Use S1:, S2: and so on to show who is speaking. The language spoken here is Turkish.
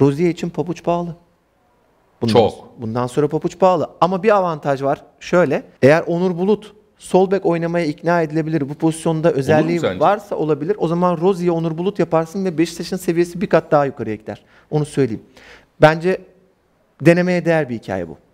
S1: Rozier için papuç pahalı. Bundan, Çok. Bundan sonra papuç pahalı. Ama bir avantaj var. Şöyle. Eğer Onur Bulut sol bek oynamaya ikna edilebilir. Bu pozisyonda özelliği varsa olabilir. O zaman Rozi'ye Onur Bulut yaparsın ve Beşiktaş'ın seviyesi bir kat daha yukarıya gider. Onu söyleyeyim. Bence denemeye değer bir hikaye bu.